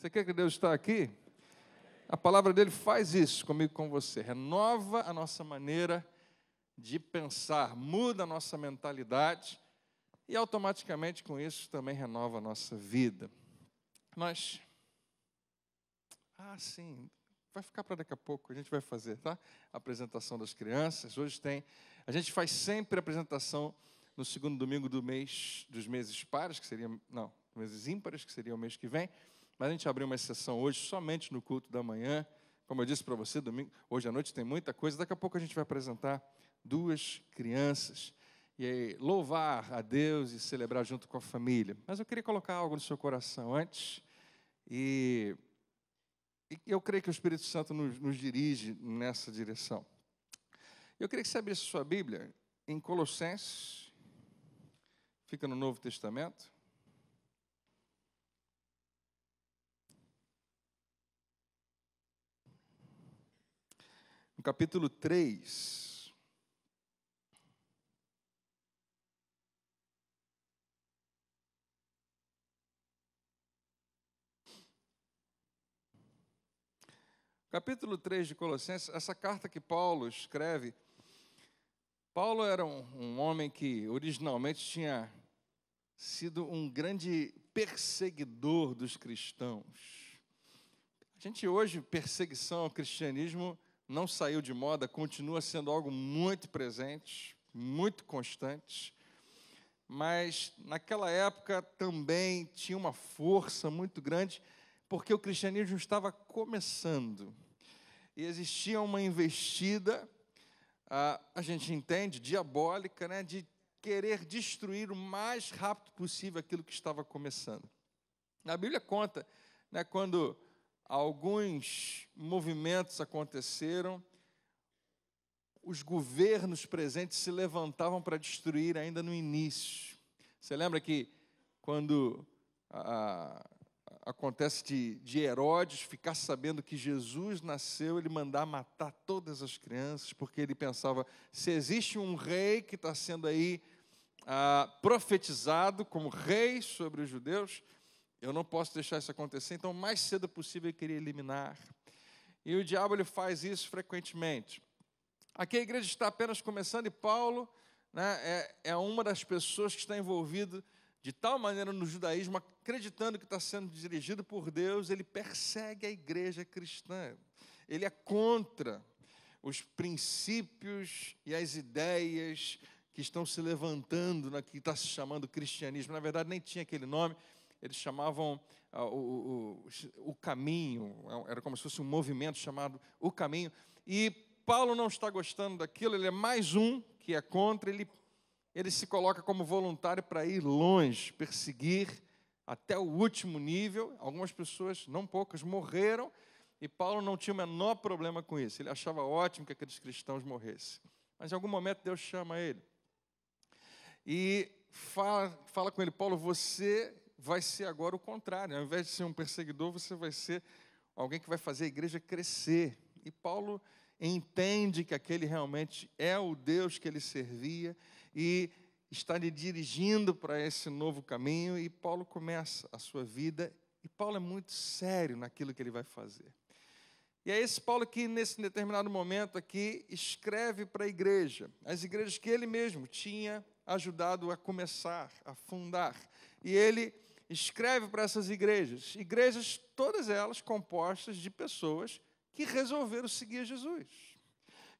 Você quer que Deus está aqui? A palavra dele faz isso comigo, com você. Renova a nossa maneira de pensar, muda a nossa mentalidade e automaticamente com isso também renova a nossa vida. Nós. Ah, sim, vai ficar para daqui a pouco, a gente vai fazer, tá? A apresentação das crianças. Hoje tem. A gente faz sempre a apresentação no segundo domingo do mês, dos meses pares, que seria. Não, meses ímpares, que seria o mês que vem mas a gente abriu uma exceção hoje somente no culto da manhã. Como eu disse para você, domingo, hoje à noite tem muita coisa. Daqui a pouco a gente vai apresentar duas crianças e aí, louvar a Deus e celebrar junto com a família. Mas eu queria colocar algo no seu coração antes e, e eu creio que o Espírito Santo nos, nos dirige nessa direção. Eu queria que você abrisse sua Bíblia em Colossenses, fica no Novo Testamento. no capítulo 3. Capítulo 3 de Colossenses, essa carta que Paulo escreve. Paulo era um, um homem que originalmente tinha sido um grande perseguidor dos cristãos. A gente hoje, perseguição ao cristianismo não saiu de moda, continua sendo algo muito presente, muito constante. Mas naquela época também tinha uma força muito grande, porque o cristianismo estava começando. E existia uma investida, a, gente entende, diabólica, né, de querer destruir o mais rápido possível aquilo que estava começando. A Bíblia conta, né, quando alguns movimentos aconteceram, os governos presentes se levantavam para destruir ainda no início. Você lembra que quando a, a, acontece de, de Herodes ficar sabendo que Jesus nasceu, ele mandar matar todas as crianças, porque ele pensava: se existe um rei que está sendo aí ah, profetizado como rei sobre os judeus, eu não posso deixar isso acontecer, então o mais cedo possível eu queria eliminar. E o diabo ele faz isso frequentemente. Aqui a igreja está apenas começando e Paulo né, é, é uma das pessoas que está envolvida de tal maneira no judaísmo, acreditando que está sendo dirigido por Deus, ele persegue a igreja cristã. Ele é contra os princípios e as ideias que estão se levantando na que está se chamando cristianismo. Na verdade, nem tinha aquele nome eles chamavam ah, o, o, o caminho, é era como se fosse um movimento chamado o caminho. E Paulo não está gostando daquilo, ele é mais um que é contra, ele, ele se coloca como voluntário para ir longe, perseguir até o último nível. Algumas pessoas, não poucas, morreram e Paulo não tinha o menor problema com isso. Ele achava ótimo que aqueles cristãos morressem. Mas em algum momento Deus chama ele. E fala, fala com ele, Paulo, você vai ser agora o contrário. Né? Ao invés de ser um perseguidor, você vai ser alguém que vai fazer a igreja crescer. E Paulo entende que aquele realmente é o Deus que ele servia e está lhe dirigindo para esse novo caminho. E Paulo começa a sua vida. E Paulo é muito sério naquilo que ele vai fazer. E é esse Paulo que, nesse determinado momento aqui, escreve para a igreja, as igrejas que ele mesmo tinha ajudado a começar, a fundar. E ele escreve para essas igrejas, igrejas todas elas compostas de pessoas que resolveram seguir Jesus,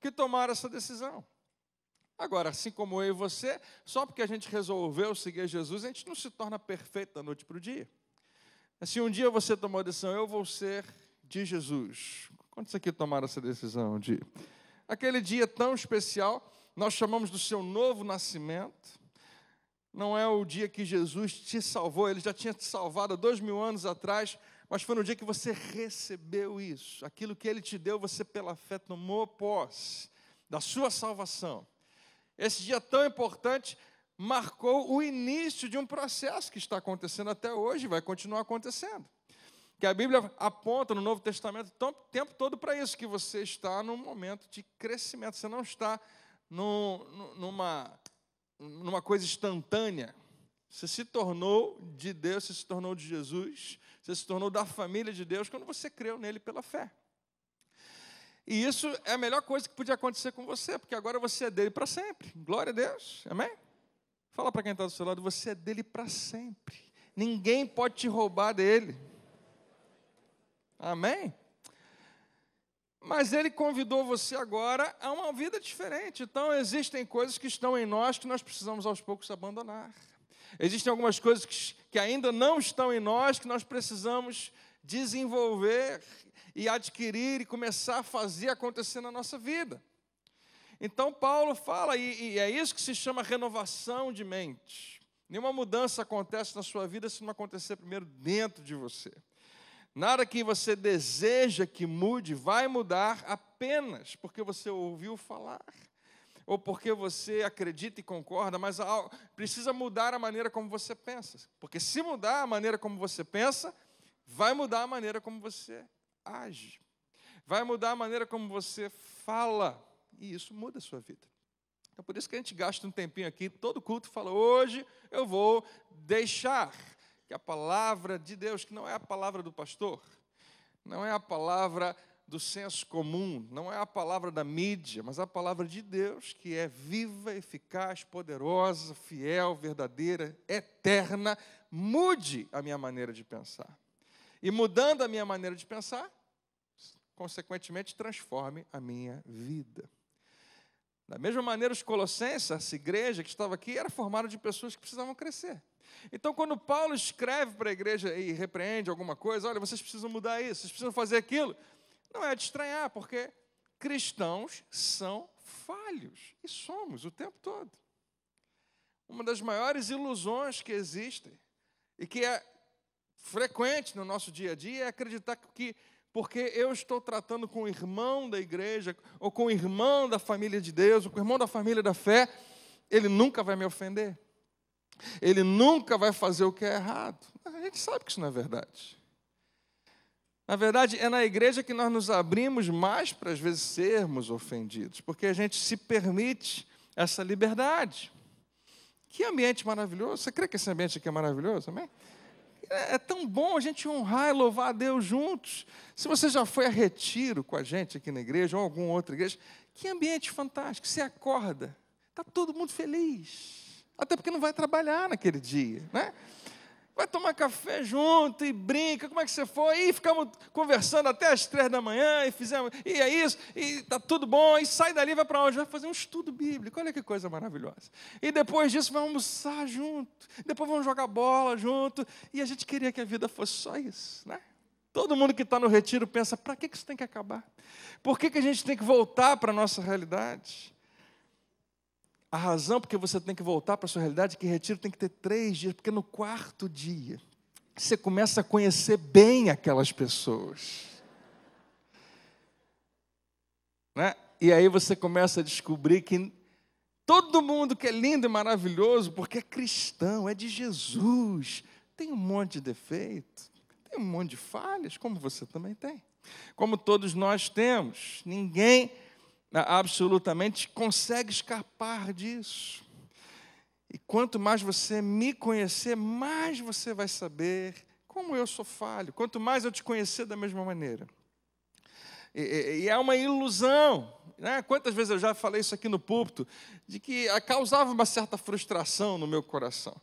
que tomaram essa decisão. Agora, assim como eu e você, só porque a gente resolveu seguir Jesus, a gente não se torna perfeito da noite para o dia. Assim, um dia você tomou a decisão, eu vou ser de Jesus. Quantos aqui tomaram essa decisão de? Aquele dia tão especial, nós chamamos do seu novo nascimento, não é o dia que Jesus te salvou, ele já tinha te salvado há dois mil anos atrás, mas foi no dia que você recebeu isso, aquilo que ele te deu, você pela fé tomou posse da sua salvação. Esse dia tão importante marcou o início de um processo que está acontecendo até hoje, e vai continuar acontecendo. Que a Bíblia aponta no Novo Testamento o tempo todo para isso, que você está num momento de crescimento, você não está numa numa coisa instantânea. Você se tornou de Deus, você se tornou de Jesus, você se tornou da família de Deus quando você creu nele pela fé. E isso é a melhor coisa que podia acontecer com você, porque agora você é dele para sempre. Glória a Deus, amém? Fala para quem está do seu lado, você é dele para sempre. Ninguém pode te roubar dele. Amém? Mas ele convidou você agora a uma vida diferente. Então, existem coisas que estão em nós que nós precisamos aos poucos abandonar. Existem algumas coisas que, que ainda não estão em nós que nós precisamos desenvolver e adquirir e começar a fazer acontecer na nossa vida. Então, Paulo fala, e, e é isso que se chama renovação de mente. Nenhuma mudança acontece na sua vida se não acontecer primeiro dentro de você. Nada que você deseja que mude vai mudar apenas porque você ouviu falar, ou porque você acredita e concorda, mas precisa mudar a maneira como você pensa. Porque se mudar a maneira como você pensa, vai mudar a maneira como você age, vai mudar a maneira como você fala, e isso muda a sua vida. É por isso que a gente gasta um tempinho aqui, todo culto fala: hoje eu vou deixar que a palavra de Deus, que não é a palavra do pastor, não é a palavra do senso comum, não é a palavra da mídia, mas a palavra de Deus, que é viva, eficaz, poderosa, fiel, verdadeira, eterna, mude a minha maneira de pensar. E mudando a minha maneira de pensar, consequentemente, transforme a minha vida. Da mesma maneira, os Colossenses, essa igreja que estava aqui, era formada de pessoas que precisavam crescer. Então, quando Paulo escreve para a igreja e repreende alguma coisa, olha, vocês precisam mudar isso, vocês precisam fazer aquilo, não é de estranhar, porque cristãos são falhos, e somos o tempo todo. Uma das maiores ilusões que existem, e que é frequente no nosso dia a dia, é acreditar que porque eu estou tratando com o irmão da igreja, ou com o irmão da família de Deus, ou com o irmão da família da fé, ele nunca vai me ofender. Ele nunca vai fazer o que é errado. A gente sabe que isso não é verdade. Na verdade, é na igreja que nós nos abrimos mais para, às vezes, sermos ofendidos, porque a gente se permite essa liberdade. Que ambiente maravilhoso! Você crê que esse ambiente aqui é maravilhoso? Amém? É, é tão bom a gente honrar e louvar a Deus juntos. Se você já foi a retiro com a gente aqui na igreja ou em alguma outra igreja, que ambiente fantástico! Você acorda, está todo mundo feliz até porque não vai trabalhar naquele dia, né? Vai tomar café junto e brinca, como é que você foi? E ficamos conversando até as três da manhã e fizemos, e é isso, e tá tudo bom, e sai dali, vai para onde? Vai fazer um estudo bíblico, olha que coisa maravilhosa. E depois disso vai almoçar junto, depois vamos jogar bola junto, e a gente queria que a vida fosse só isso, né? Todo mundo que está no retiro pensa: para que isso tem que acabar? Por que, que a gente tem que voltar para a nossa realidade? A razão porque você tem que voltar para a sua realidade é que retiro tem que ter três dias, porque no quarto dia você começa a conhecer bem aquelas pessoas. Né? E aí você começa a descobrir que todo mundo que é lindo e maravilhoso, porque é cristão, é de Jesus, tem um monte de defeito, tem um monte de falhas, como você também tem. Como todos nós temos. Ninguém absolutamente consegue escapar disso. E quanto mais você me conhecer, mais você vai saber como eu sou falho. Quanto mais eu te conhecer da mesma maneira. E, e é uma ilusão. Né? Quantas vezes eu já falei isso aqui no púlpito, de que ah, causava uma certa frustração no meu coração.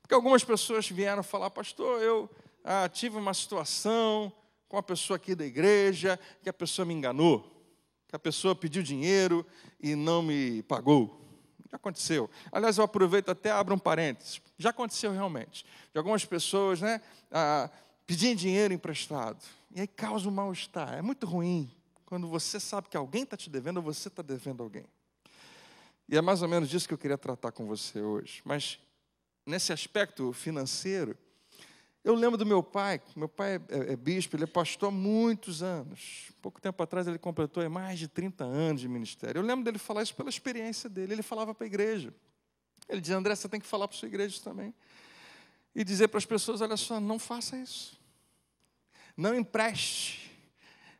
Porque algumas pessoas vieram falar, pastor, eu ah, tive uma situação com uma pessoa aqui da igreja que a pessoa me enganou que a pessoa pediu dinheiro e não me pagou. Já aconteceu. Aliás, eu aproveito até abro um parênteses. Já aconteceu realmente. De algumas pessoas, né, ah, pedindo dinheiro emprestado. E aí causa um mal-estar. É muito ruim quando você sabe que alguém está te devendo ou você está devendo alguém. E é mais ou menos disso que eu queria tratar com você hoje. Mas nesse aspecto financeiro, eu lembro do meu pai, meu pai é, é, é bispo, ele é pastor há muitos anos. Pouco tempo atrás ele completou mais de 30 anos de ministério. Eu lembro dele falar isso pela experiência dele. Ele falava para a igreja. Ele dizia, André, você tem que falar para a sua igreja também. E dizer para as pessoas: olha só, não faça isso. Não empreste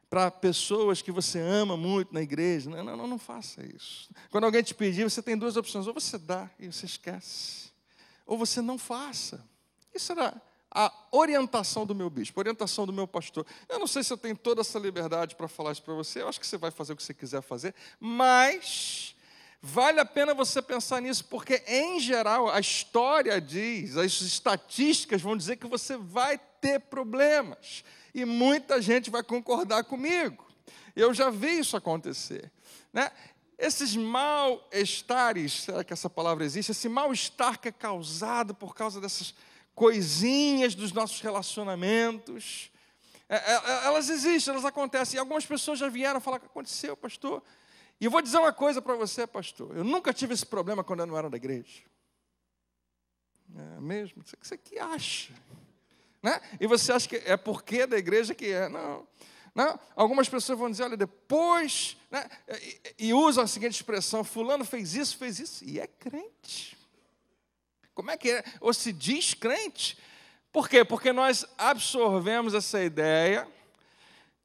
para pessoas que você ama muito na igreja. Não, não, não, faça isso. Quando alguém te pedir, você tem duas opções: ou você dá e você esquece, ou você não faça. Isso era a orientação do meu bispo, a orientação do meu pastor. Eu não sei se eu tenho toda essa liberdade para falar isso para você, eu acho que você vai fazer o que você quiser fazer, mas vale a pena você pensar nisso, porque em geral a história diz, as estatísticas vão dizer que você vai ter problemas, e muita gente vai concordar comigo. Eu já vi isso acontecer. Né? Esses mal-estares, será que essa palavra existe? Esse mal-estar que é causado por causa dessas coisinhas dos nossos relacionamentos. É, é, é, elas existem, elas acontecem. E algumas pessoas já vieram falar: que aconteceu, pastor? E eu vou dizer uma coisa para você, pastor. Eu nunca tive esse problema quando eu não era da igreja. É mesmo? Você que acha? Né? E você acha que é porque da igreja que é? Não. Não, algumas pessoas vão dizer, olha, depois, né, e, e usam a seguinte expressão: Fulano fez isso, fez isso, e é crente. Como é que é? Ou se diz crente? Por quê? Porque nós absorvemos essa ideia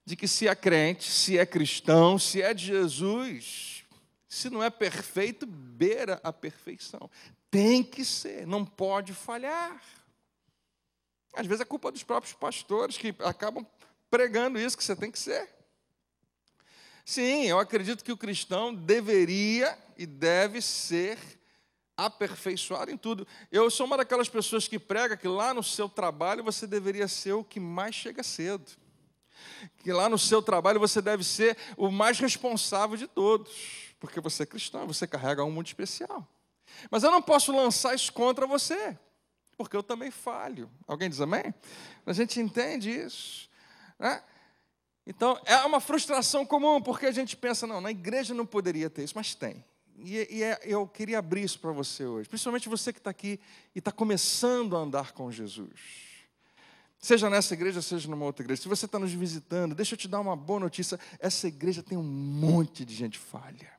de que se é crente, se é cristão, se é de Jesus, se não é perfeito, beira a perfeição. Tem que ser, não pode falhar. Às vezes é culpa dos próprios pastores que acabam pregando isso que você tem que ser. Sim, eu acredito que o cristão deveria e deve ser aperfeiçoado em tudo. Eu sou uma daquelas pessoas que prega que lá no seu trabalho você deveria ser o que mais chega cedo. Que lá no seu trabalho você deve ser o mais responsável de todos, porque você é cristão, você carrega um mundo especial. Mas eu não posso lançar isso contra você, porque eu também falho. Alguém diz amém? A gente entende isso, né? Então, é uma frustração comum, porque a gente pensa, não, na igreja não poderia ter isso, mas tem. E, e é, eu queria abrir isso para você hoje, principalmente você que está aqui e está começando a andar com Jesus. Seja nessa igreja, seja numa outra igreja. Se você está nos visitando, deixa eu te dar uma boa notícia: essa igreja tem um monte de gente falha.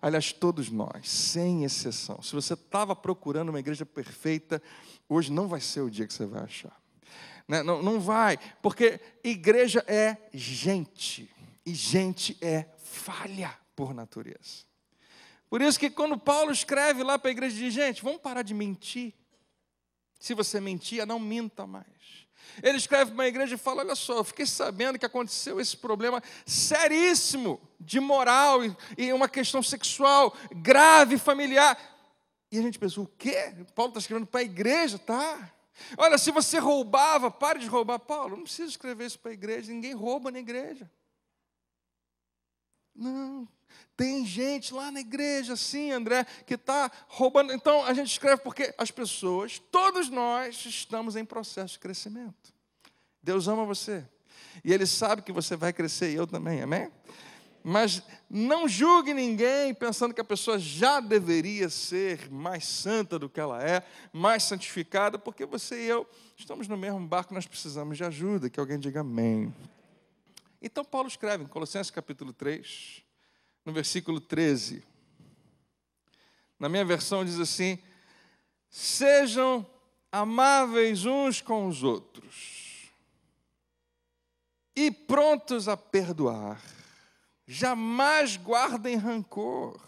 Aliás, todos nós, sem exceção. Se você estava procurando uma igreja perfeita, hoje não vai ser o dia que você vai achar. Né? Não, não vai, porque igreja é gente, e gente é falha por natureza. Por isso que quando Paulo escreve lá para a igreja, diz: gente, vamos parar de mentir. Se você mentia, não minta mais. Ele escreve para uma igreja e fala: Olha só, eu fiquei sabendo que aconteceu esse problema seríssimo de moral e uma questão sexual grave, familiar. E a gente pensou: o quê? Paulo está escrevendo para a igreja, tá? Olha, se você roubava, pare de roubar. Paulo, não precisa escrever isso para a igreja, ninguém rouba na igreja. Não. Tem gente lá na igreja, sim, André, que está roubando. Então a gente escreve porque as pessoas, todos nós, estamos em processo de crescimento. Deus ama você. E Ele sabe que você vai crescer e eu também, amém? Mas não julgue ninguém pensando que a pessoa já deveria ser mais santa do que ela é, mais santificada, porque você e eu estamos no mesmo barco, nós precisamos de ajuda. Que alguém diga amém. Então Paulo escreve em Colossenses capítulo 3, no versículo 13. Na minha versão diz assim: Sejam amáveis uns com os outros e prontos a perdoar. Jamais guardem rancor.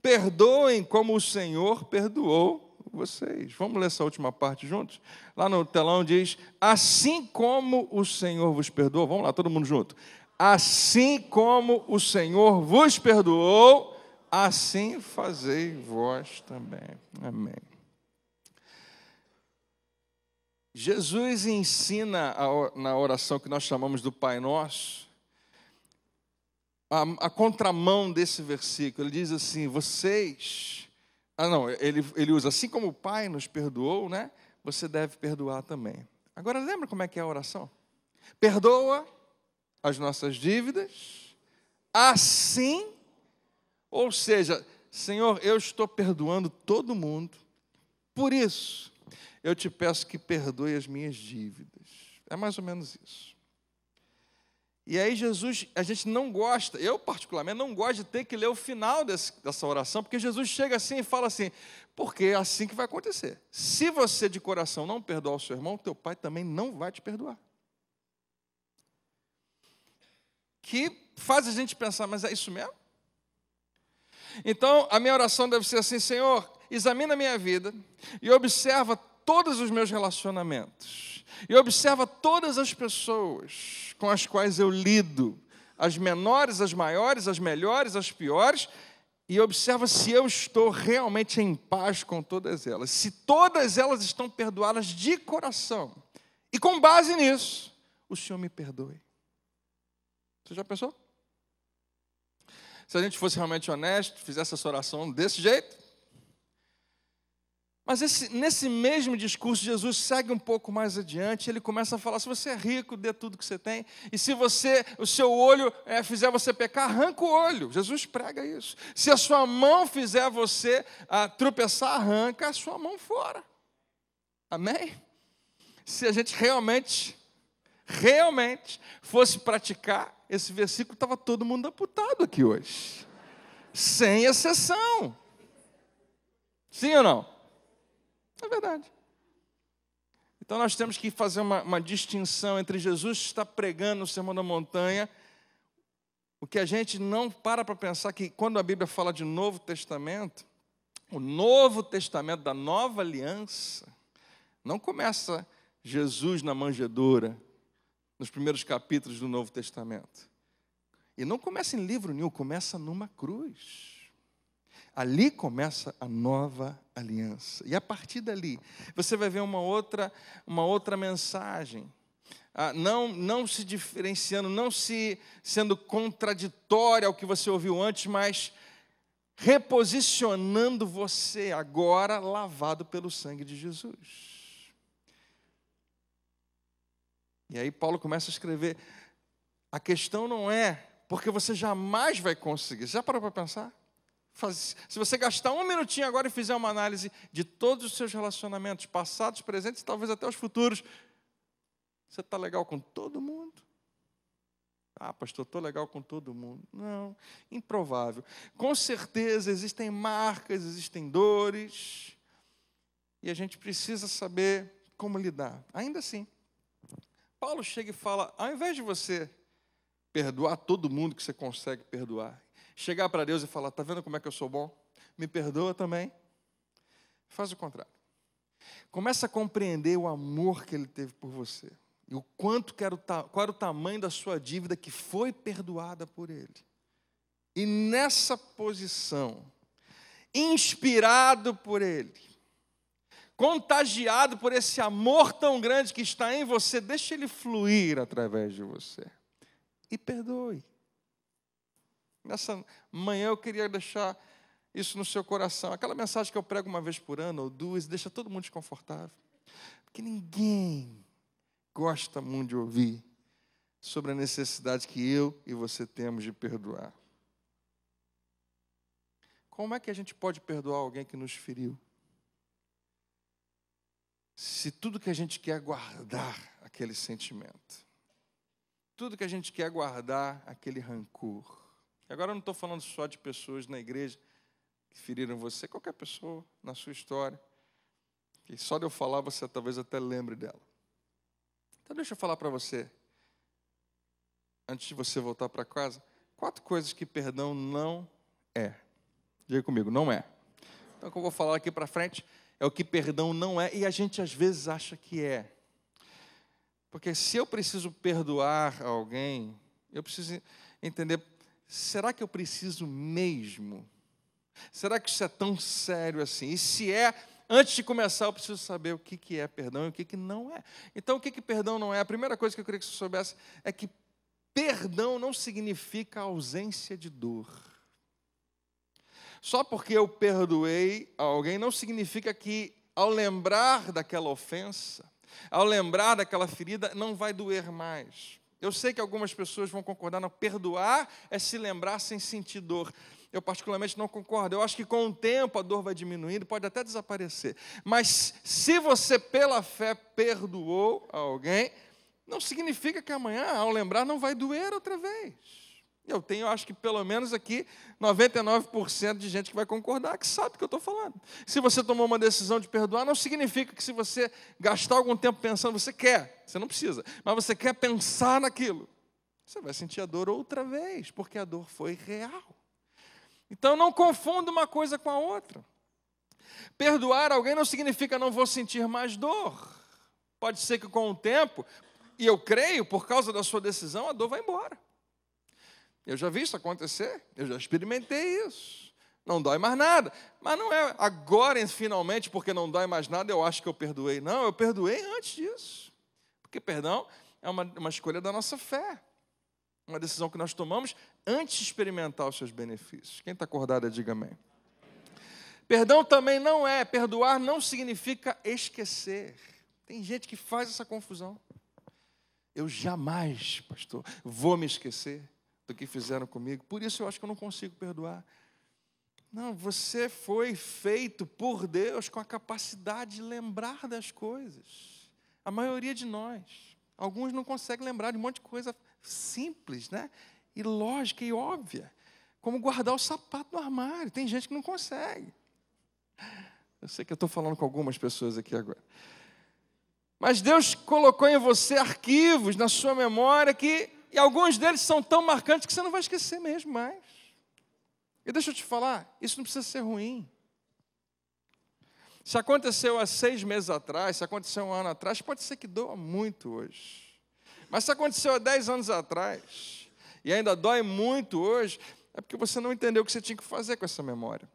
Perdoem como o Senhor perdoou vocês. Vamos ler essa última parte juntos? Lá no telão diz: Assim como o Senhor vos perdoou, vamos lá, todo mundo junto. Assim como o Senhor vos perdoou, assim fazei vós também. Amém. Jesus ensina na oração que nós chamamos do Pai Nosso, a, a contramão desse versículo. Ele diz assim: Vocês ah, não, ele, ele usa, assim como o Pai nos perdoou, né? Você deve perdoar também. Agora, lembra como é que é a oração? Perdoa as nossas dívidas, assim, ou seja, Senhor, eu estou perdoando todo mundo, por isso eu te peço que perdoe as minhas dívidas. É mais ou menos isso. E aí Jesus, a gente não gosta, eu particularmente não gosto de ter que ler o final desse, dessa oração, porque Jesus chega assim e fala assim, porque é assim que vai acontecer. Se você de coração não perdoar o seu irmão, teu pai também não vai te perdoar. Que faz a gente pensar, mas é isso mesmo? Então, a minha oração deve ser assim, Senhor, examina a minha vida e observa todos os meus relacionamentos e observa todas as pessoas com as quais eu lido, as menores, as maiores, as melhores, as piores, e observa se eu estou realmente em paz com todas elas. Se todas elas estão perdoadas de coração. E com base nisso, o Senhor me perdoe. Você já pensou? Se a gente fosse realmente honesto, fizesse essa oração desse jeito, mas esse, nesse mesmo discurso, Jesus segue um pouco mais adiante, ele começa a falar: se você é rico, dê tudo que você tem, e se você, o seu olho é, fizer você pecar, arranca o olho. Jesus prega isso. Se a sua mão fizer você a, ah, tropeçar, arranca a sua mão fora. Amém? Se a gente realmente, realmente fosse praticar, esse versículo estava todo mundo amputado aqui hoje, sem exceção. Sim ou não? É verdade. Então nós temos que fazer uma, uma distinção entre Jesus está pregando o Sermão da Montanha, o que a gente não para para pensar que quando a Bíblia fala de Novo Testamento, o Novo Testamento da Nova Aliança não começa Jesus na manjedoura, nos primeiros capítulos do Novo Testamento. E não começa em livro nenhum, começa numa cruz. Ali começa a nova aliança. E a partir dali, você vai ver uma outra, uma outra mensagem. Ah, não, não se diferenciando, não se sendo contraditória ao que você ouviu antes, mas reposicionando você agora lavado pelo sangue de Jesus. E aí Paulo começa a escrever: a questão não é porque você jamais vai conseguir. Já parou para pensar? se você gastar um minutinho agora e fizer uma análise de todos os seus relacionamentos, passados, presentes, talvez até os futuros, você está legal com todo mundo? Ah, pastor, estou legal com todo mundo. Não, improvável. Com certeza existem marcas, existem dores, e a gente precisa saber como lidar. Ainda assim, Paulo chega e fala: ao invés de você perdoar todo mundo que você consegue perdoar chegar para Deus e falar: "Tá vendo como é que eu sou bom? Me perdoa também". Faz o contrário. Começa a compreender o amor que ele teve por você e o quanto que era o, qual era o tamanho da sua dívida que foi perdoada por ele. E nessa posição, inspirado por ele, contagiado por esse amor tão grande que está em você, deixe ele fluir através de você. E perdoe. Nessa manhã eu queria deixar isso no seu coração. Aquela mensagem que eu prego uma vez por ano ou duas, deixa todo mundo desconfortável. Porque ninguém gosta muito de ouvir sobre a necessidade que eu e você temos de perdoar. Como é que a gente pode perdoar alguém que nos feriu? Se tudo que a gente quer é guardar aquele sentimento, tudo que a gente quer é guardar aquele rancor, Agora eu não estou falando só de pessoas na igreja que feriram você, qualquer pessoa na sua história. E só de eu falar, você talvez até lembre dela. Então deixa eu falar para você, antes de você voltar para casa, quatro coisas que perdão não é. Diga comigo, não é. Então, o que eu vou falar aqui para frente é o que perdão não é, e a gente às vezes acha que é. Porque se eu preciso perdoar alguém, eu preciso entender será que eu preciso mesmo? Será que isso é tão sério assim? E se é, antes de começar, eu preciso saber o que, que é perdão e o que, que não é. Então, o que, que perdão não é? A primeira coisa que eu queria que você soubesse é que perdão não significa ausência de dor. Só porque eu perdoei alguém não significa que, ao lembrar daquela ofensa, ao lembrar daquela ferida, não vai doer mais. Eu sei que algumas pessoas vão concordar, não. Perdoar é se lembrar sem sentir dor. Eu, particularmente, não concordo. Eu acho que com o tempo a dor vai diminuindo, pode até desaparecer. Mas se você, pela fé, perdoou alguém, não significa que amanhã, ao lembrar, não vai doer outra vez. Eu tenho, acho que pelo menos aqui, 99% de gente que vai concordar, que sabe o que eu estou falando. Se você tomou uma decisão de perdoar, não significa que se você gastar algum tempo pensando, você quer, você não precisa, mas você quer pensar naquilo, você vai sentir a dor outra vez, porque a dor foi real. Então não confunda uma coisa com a outra. Perdoar alguém não significa não vou sentir mais dor. Pode ser que com o tempo, e eu creio, por causa da sua decisão, a dor vai embora. Eu já vi isso acontecer, eu já experimentei isso. Não dói mais nada. Mas não é agora, finalmente, porque não dói mais nada, eu acho que eu perdoei. Não, eu perdoei antes disso. Porque perdão é uma, uma escolha da nossa fé. Uma decisão que nós tomamos antes de experimentar os seus benefícios. Quem está acordado, diga amém. Perdão também não é, perdoar não significa esquecer. Tem gente que faz essa confusão. Eu jamais, pastor, vou me esquecer do que fizeram comigo, por isso eu acho que eu não consigo perdoar. Não, você foi feito por Deus com a capacidade de lembrar das coisas. A maioria de nós. Alguns não conseguem lembrar de um monte de coisa simples, né? E lógica e óbvia. Como guardar o sapato no armário. Tem gente que não consegue. Eu sei que eu estou falando com algumas pessoas aqui agora. Mas Deus colocou em você arquivos na sua memória que e alguns deles são tão marcantes que você não vai esquecer mesmo mais. E deixa eu te falar, isso não precisa ser ruim. Se aconteceu há seis meses atrás, se aconteceu um ano atrás, pode ser que doa muito hoje. Mas se aconteceu há dez anos atrás e ainda dói muito hoje, é porque você não entendeu o que você tinha que fazer com essa memória.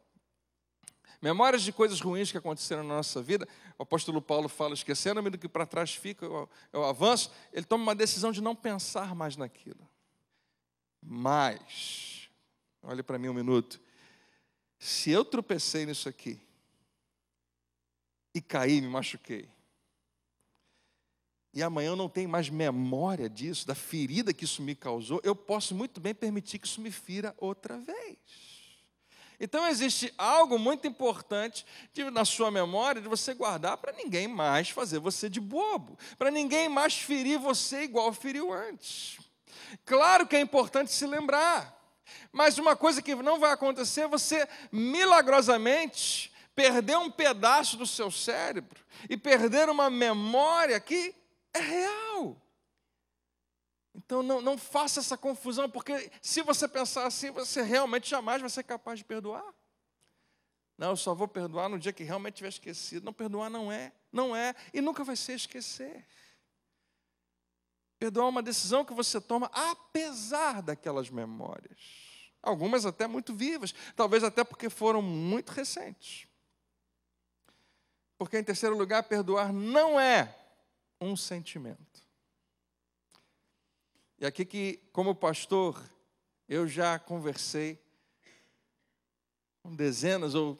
Memórias de coisas ruins que aconteceram na nossa vida. O apóstolo Paulo fala: esquecendo-me do que para trás fica, eu, eu avanço. Ele toma uma decisão de não pensar mais naquilo. Mas, olhe para mim um minuto. Se eu tropecei nisso aqui, e caí, me machuquei. E amanhã eu não tenho mais memória disso, da ferida que isso me causou, eu posso muito bem permitir que isso me fira outra vez. Então existe algo muito importante de, na sua memória de você guardar para ninguém mais fazer você de bobo, para ninguém mais ferir você igual feriu antes. Claro que é importante se lembrar, mas uma coisa que não vai acontecer é você milagrosamente perder um pedaço do seu cérebro e perder uma memória que é real. Então não, não faça essa confusão, porque se você pensar assim, você realmente jamais vai ser capaz de perdoar. Não, eu só vou perdoar no dia que realmente tiver esquecido. Não, perdoar não é, não é, e nunca vai ser esquecer. Perdoar é uma decisão que você toma apesar daquelas memórias. Algumas até muito vivas, talvez até porque foram muito recentes. Porque, em terceiro lugar, perdoar não é um sentimento. E aqui que, como pastor, eu já conversei com dezenas ou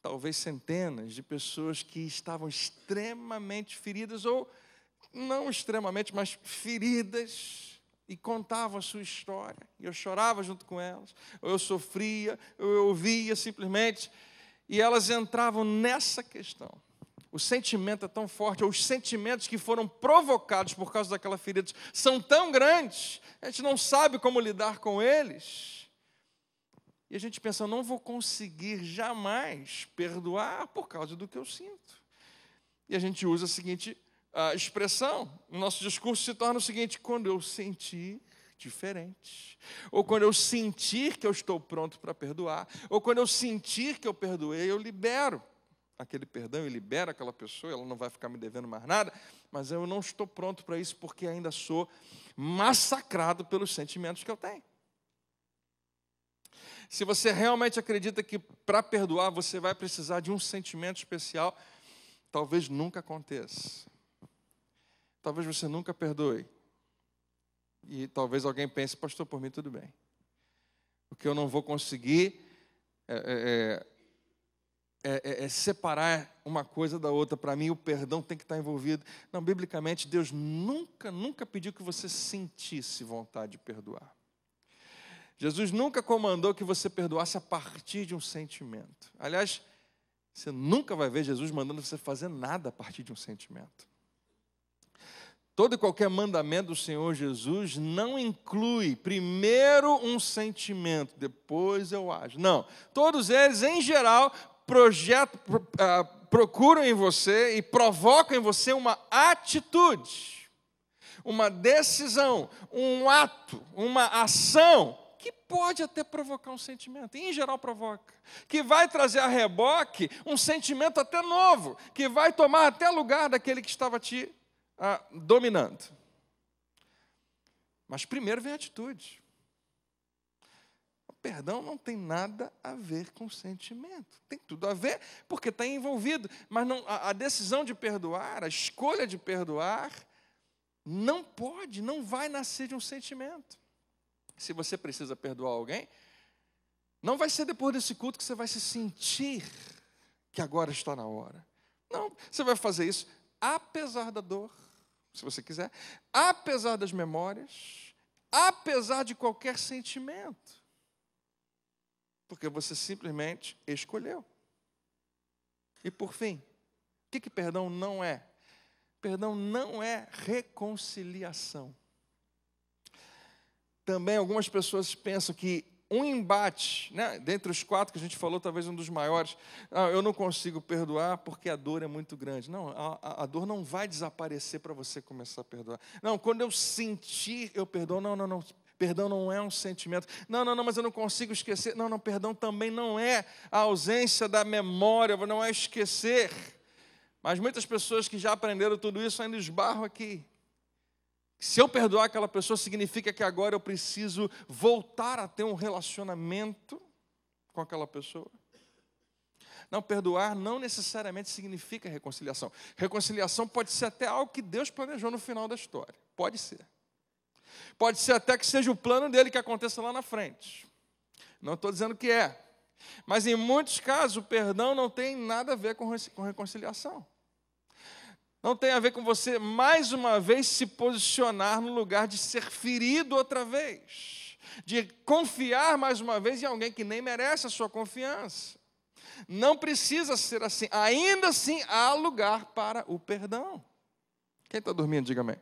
talvez centenas de pessoas que estavam extremamente feridas, ou não extremamente, mas feridas, e contavam a sua história. E eu chorava junto com elas, ou eu sofria, ou eu ouvia simplesmente, e elas entravam nessa questão o sentimento é tão forte, ou os sentimentos que foram provocados por causa daquela ferida são tão grandes, a gente não sabe como lidar com eles. E a gente pensa, não vou conseguir jamais perdoar por causa do que eu sinto. E a gente usa a seguinte a expressão, o nosso discurso se torna o seguinte: quando eu sentir diferente, ou quando eu sentir que eu estou pronto para perdoar, ou quando eu sentir que eu perdoei, eu libero aquele perdão e libera aquela pessoa, ela não vai ficar me devendo mais nada, mas eu não estou pronto para isso porque ainda sou massacrado pelos sentimentos que eu tenho. Se você realmente acredita que para perdoar você vai precisar de um sentimento especial, talvez nunca aconteça. Talvez você nunca perdoe. E talvez alguém pense, pastor, por mim tudo bem. O que eu não vou conseguir é, é, é é, é, é, separar uma coisa da outra. Para mim, o perdão tem que estar tá envolvido. Não, biblicamente, Deus nunca, nunca pediu que você sentisse vontade de perdoar. Jesus nunca comandou que você perdoasse a partir de um sentimento. Aliás, você nunca vai ver Jesus mandando você fazer nada a partir de um sentimento. Todo e qualquer mandamento do Senhor Jesus não inclui primeiro um sentimento, depois eu ajo. Não. Todos eles, em geral, projetam, ah, procuram em você e provocam em você uma atitude, uma decisão, um ato, uma ação que pode até provocar um sentimento, e em geral provoca, que vai trazer a reboque um sentimento até novo, que vai tomar até lugar daquele que estava te ah, dominando. Mas primeiro vem a atitude perdão não tem nada a ver com sentimento. Tem tudo a ver, porque está envolvido. Mas não, a, a, decisão de perdoar, a escolha de perdoar, não pode, não vai nascer de um sentimento. Se você precisa perdoar alguém, não vai ser depois desse culto que você vai se sentir que agora está na hora. Não, você vai fazer isso apesar da dor, se você quiser, apesar das memórias, apesar de qualquer sentimento. Porque você simplesmente escolheu. E por fim, o que, que perdão não é? Perdão não é reconciliação. Também algumas pessoas pensam que um embate, né? dentre os quatro que a gente falou, talvez um dos maiores, ah, eu não consigo perdoar porque a dor é muito grande. Não, a, a dor não vai desaparecer para você começar a perdoar. Não, quando eu sentir, eu perdoo. Não, não, não, Perdão não é um sentimento. Não, não, não, mas eu não consigo esquecer. Não, não, perdão também não é a ausência da memória, não é esquecer. Mas muitas pessoas que já aprenderam tudo isso ainda esbarram aqui. Se eu perdoar aquela pessoa, significa que agora eu preciso voltar a ter um relacionamento com aquela pessoa. Não, perdoar não necessariamente significa reconciliação. Reconciliação pode ser até algo que Deus planejou no final da história. Pode ser. Pode ser até que seja o plano dele que aconteça lá na frente. Não estou dizendo que é. Mas em muitos casos, o perdão não tem nada a ver com reconciliação. Não tem a ver com você, mais uma vez, se posicionar no lugar de ser ferido outra vez. De confiar mais uma vez em alguém que nem merece a sua confiança. Não precisa ser assim. Ainda assim, há lugar para o perdão. Quem está dormindo, diga amém.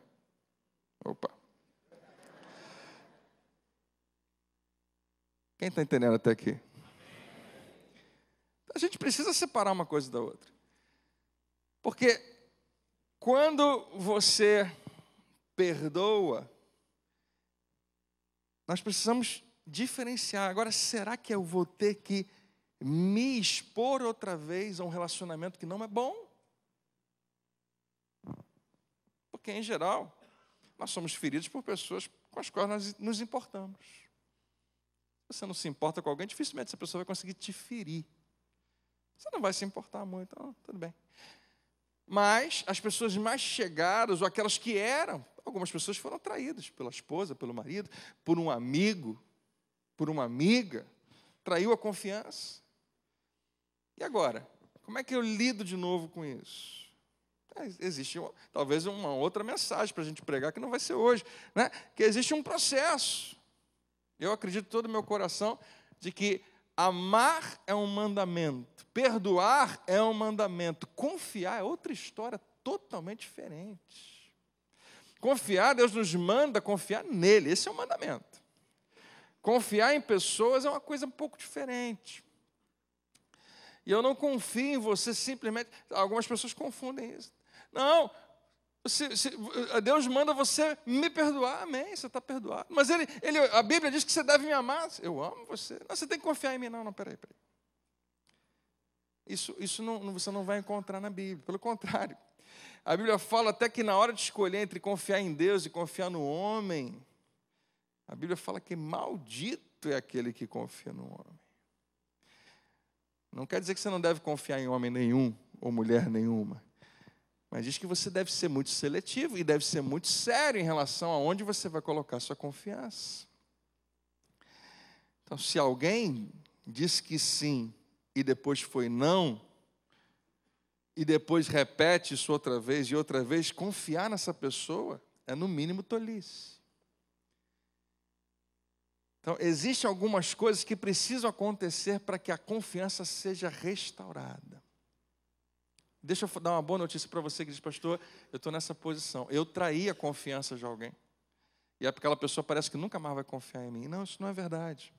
Opa. Quem está entendendo até aqui? A gente precisa separar uma coisa da outra. Porque quando você perdoa, nós precisamos diferenciar. Agora, será que eu vou ter que me expor outra vez a um relacionamento que não é bom? Porque, em geral, nós somos feridos por pessoas com as quais nós nos importamos. Se você não se importa com alguém, dificilmente essa pessoa vai conseguir te ferir. Você não vai se importar muito, então, tudo bem. Mas as pessoas mais chegadas, ou aquelas que eram, algumas pessoas foram traídas pela esposa, pelo marido, por um amigo, por uma amiga, traiu a confiança. E agora? Como é que eu lido de novo com isso? É, existe talvez uma outra mensagem para a gente pregar que não vai ser hoje, né? Que existe um processo. Eu acredito todo o meu coração de que amar é um mandamento, perdoar é um mandamento, confiar é outra história totalmente diferente. Confiar, Deus nos manda confiar nele, esse é um mandamento. Confiar em pessoas é uma coisa um pouco diferente. E eu não confio em você simplesmente. Algumas pessoas confundem isso. Não, se, se, eh, Deus manda você me perdoar, amém, você está perdoado. Mas ele, ele, a Bíblia diz que você deve me amar. Eu amo você. Não, você tem que confiar em mim. Não, não, peraí, peraí. Isso, isso não, você não vai encontrar na Bíblia. Pelo contrário, a Bíblia fala até que na hora de escolher entre confiar em Deus e confiar no homem, a Bíblia fala que maldito é aquele que confia no homem. Não quer dizer que você não deve confiar em homem nenhum ou mulher nenhuma. Mas diz que você deve ser muito seletivo e deve ser muito sério em relação a onde você vai colocar sua confiança. Então, se alguém diz que sim e depois foi não, e depois repete isso outra vez e outra vez, confiar nessa pessoa é no mínimo tolice. Então, existem algumas coisas que precisam acontecer para que a confiança seja restaurada. Deixa eu dar uma boa notícia para você que diz, pastor, eu estou nessa posição. Eu traí a confiança de alguém. E é aquela pessoa parece que nunca mais vai confiar em mim. Não, isso não é verdade.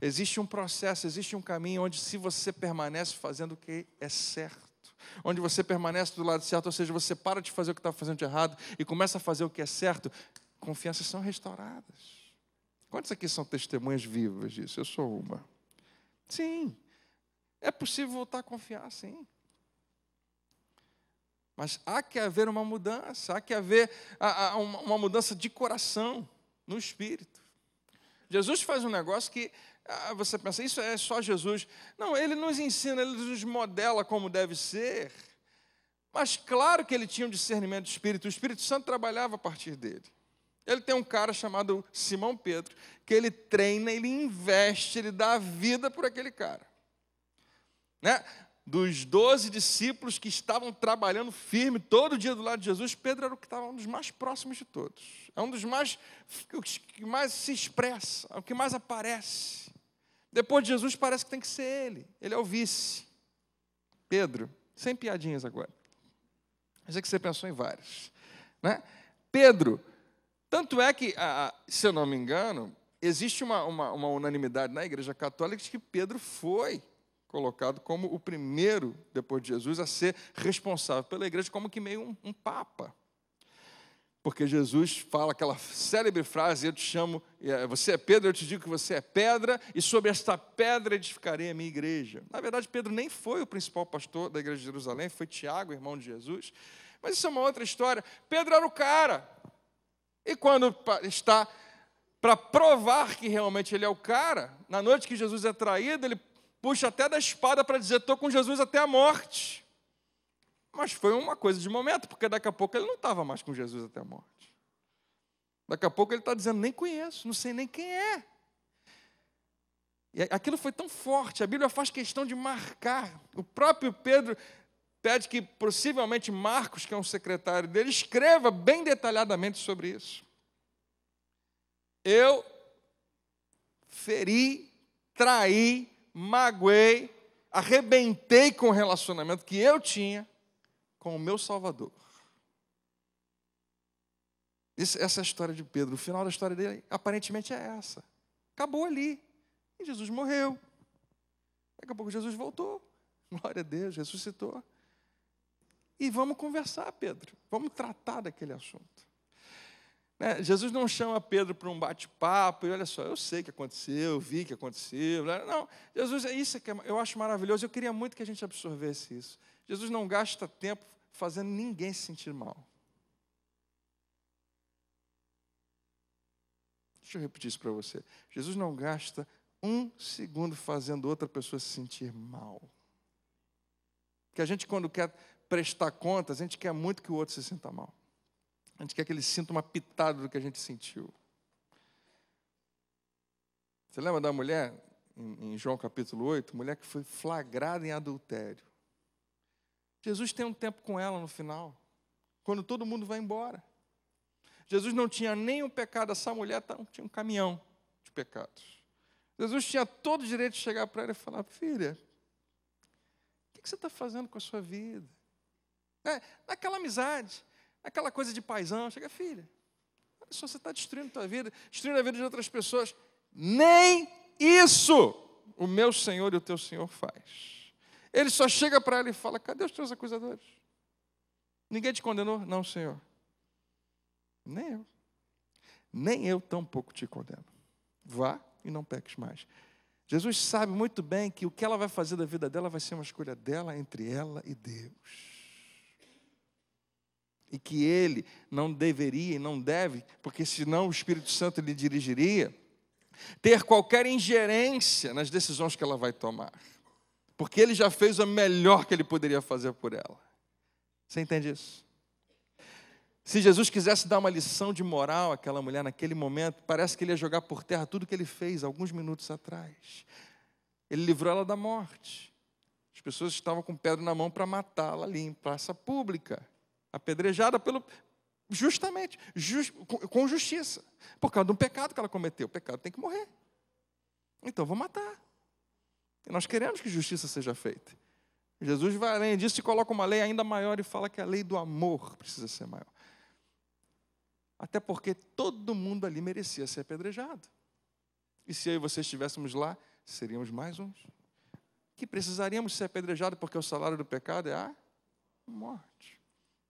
Existe um processo, existe um caminho onde, se você permanece fazendo o que é certo, onde você permanece do lado certo, ou seja, você para de fazer o que está fazendo de errado e começa a fazer o que é certo, confianças são restauradas. Quantos aqui são testemunhas vivas disso? Eu sou uma. Sim, é possível voltar a confiar, sim. Mas há que haver uma mudança, há que haver uma mudança de coração no espírito. Jesus faz um negócio que ah, você pensa, isso é só Jesus. Não, ele nos ensina, ele nos modela como deve ser. Mas claro que ele tinha um discernimento de espírito, o Espírito Santo trabalhava a partir dele. Ele tem um cara chamado Simão Pedro, que ele treina, ele investe, ele dá a vida por aquele cara. Né? dos doze discípulos que estavam trabalhando firme todo dia do lado de Jesus, Pedro era o que estava um dos mais próximos de todos. É um dos mais que mais se expressa, é o que mais aparece. Depois de Jesus parece que tem que ser ele. Ele é o vice. Pedro, sem piadinhas agora. mas é que você pensou em várias. Né? Pedro, tanto é que, se eu não me engano, existe uma, uma, uma unanimidade na Igreja Católica de que Pedro foi colocado como o primeiro, depois de Jesus, a ser responsável pela igreja, como que meio um, um papa. Porque Jesus fala aquela célebre frase: Eu te chamo, eh, você é Pedro, eu te digo que você é pedra, e sobre esta pedra edificarei a minha igreja. Na verdade, Pedro nem foi o principal pastor da igreja de Jerusalém, foi Tiago, irmão de Jesus. Mas isso é uma outra história. Pedro era o cara. E quando está para provar que realmente ele é o cara, na noite que Jesus é traído, ele puxa até da espada para dizer: estou com Jesus até a morte. Mas foi uma coisa de momento, porque daqui a pouco ele não estava mais com Jesus até a morte. Daqui a pouco ele está dizendo: nem conheço, não sei nem quem é. E aquilo foi tão forte, a Bíblia faz questão de marcar. O próprio Pedro pede que, possivelmente, Marcos, que é um secretário dele, escreva bem detalhadamente sobre isso. Eu feri, traí, magoei, arrebentei com o relacionamento que eu tinha com o meu Salvador. Essa é a história de Pedro. O final da história dele, aparentemente, é essa. Acabou ali. E Jesus morreu. Daqui a pouco Jesus voltou. Glória a Deus, ressuscitou. E vamos conversar, Pedro. Vamos tratar daquele assunto. Né? Jesus não chama Pedro para um bate-papo e olha só, eu sei o que aconteceu, eu vi o que aconteceu. Né? Não, Jesus é isso que é eu acho maravilhoso. Eu queria muito que a gente absorvesse isso. Jesus não gasta tempo fazendo ninguém se sentir mal. Deixa eu repetir isso para você. Jesus não gasta um segundo fazendo outra pessoa se sentir mal. Porque a gente, quando quer prestar contas, a gente quer muito que o outro se sinta mal. A gente quer que ele sinta uma pitada do que a gente sentiu. Você lembra da mulher, em, em João capítulo 8, mulher que foi flagrada em adultério. Jesus tem um tempo com ela no final, quando todo mundo vai embora. Jesus não tinha nenhum pecado, essa mulher tá, tinha um caminhão de pecados. Jesus tinha todo o direito de chegar para ela e falar: Filha, o que você está fazendo com a sua vida? É, naquela amizade. Aquela coisa de paisão, chega, filha, olha só, você está destruindo a tua vida, destruindo a vida de outras pessoas. Nem isso o meu Senhor e o teu Senhor faz. Ele só chega para ela e fala: cadê os teus acusadores? Ninguém te condenou? Não, Senhor. Nem eu. Nem eu tampouco te condeno. Vá e não peques mais. Jesus sabe muito bem que o que ela vai fazer da vida dela vai ser uma escolha dela entre ela e Deus e que ele não deveria e não deve, porque senão o Espírito Santo lhe dirigiria, ter qualquer ingerência nas decisões que ela vai tomar, porque ele já fez o melhor que ele poderia fazer por ela. Você entende isso? Se Jesus quisesse dar uma lição de moral àquela mulher naquele momento, parece que ele ia jogar por terra tudo que ele fez alguns minutos atrás. Ele livrou ela da morte. As pessoas estavam com pedra na mão para matá-la ali em praça pública apedrejada pelo justamente just, com justiça, por causa de um pecado que ela cometeu. O pecado tem que morrer. Então vou matar. E nós queremos que justiça seja feita. Jesus vai além disso e coloca uma lei ainda maior e fala que a lei do amor precisa ser maior. Até porque todo mundo ali merecia ser apedrejado. E se eu e você estivéssemos lá, seríamos mais uns. Que precisaríamos ser apedrejados, porque o salário do pecado é a morte.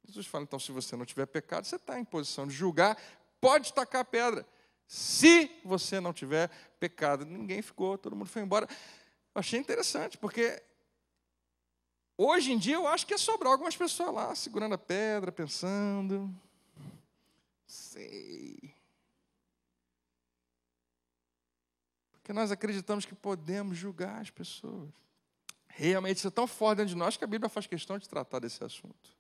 Jesus fala, então, se você não tiver pecado, você está em posição de julgar, pode tacar a pedra. Se você não tiver pecado, ninguém ficou, todo mundo foi embora. Eu achei interessante, porque hoje em dia eu acho que ia é sobrar algumas pessoas lá, segurando a pedra, pensando. Sei. Porque nós acreditamos que podemos julgar as pessoas. Realmente isso é tão forte dentro de nós que a Bíblia faz questão de tratar desse assunto.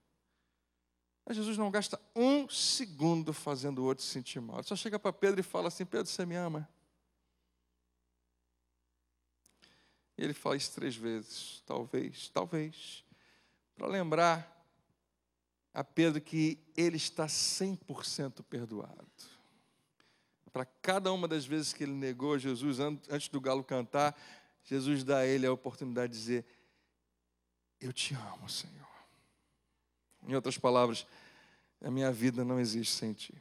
Mas Jesus não gasta um segundo fazendo o outro se sentir mal. Ele só chega para Pedro e fala assim: Pedro, você me ama? E ele fala isso três vezes: talvez, talvez. Para lembrar a Pedro que ele está 100% perdoado. Para cada uma das vezes que ele negou Jesus, antes do galo cantar, Jesus dá a ele a oportunidade de dizer: Eu te amo, Senhor. Em outras palavras, a minha vida não existe sem ti.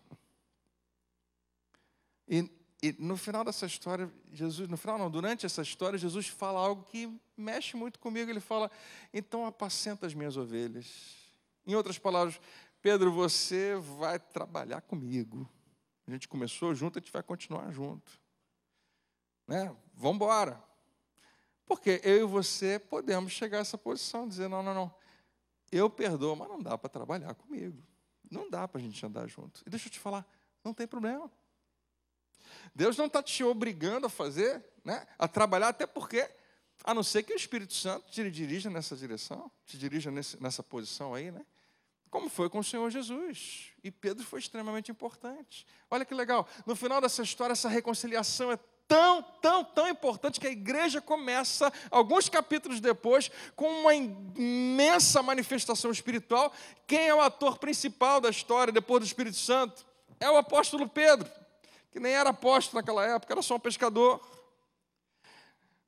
E, e no final dessa história, Jesus, no final não, durante essa história, Jesus fala algo que mexe muito comigo. Ele fala: então apacenta as minhas ovelhas. Em outras palavras, Pedro, você vai trabalhar comigo. A gente começou junto, a gente vai continuar junto. Né? Vamos embora. Porque eu e você podemos chegar a essa posição, dizer: não, não, não, eu perdoo, mas não dá para trabalhar comigo. Não dá para a gente andar junto. E deixa eu te falar, não tem problema. Deus não está te obrigando a fazer, né, a trabalhar, até porque, a não ser que o Espírito Santo te dirija nessa direção, te dirija nesse, nessa posição aí, né? Como foi com o Senhor Jesus. E Pedro foi extremamente importante. Olha que legal, no final dessa história, essa reconciliação é tão, tão, tão importante que a igreja começa, alguns capítulos depois, com uma imensa manifestação espiritual. Quem é o ator principal da história depois do Espírito Santo? É o apóstolo Pedro, que nem era apóstolo naquela época, era só um pescador.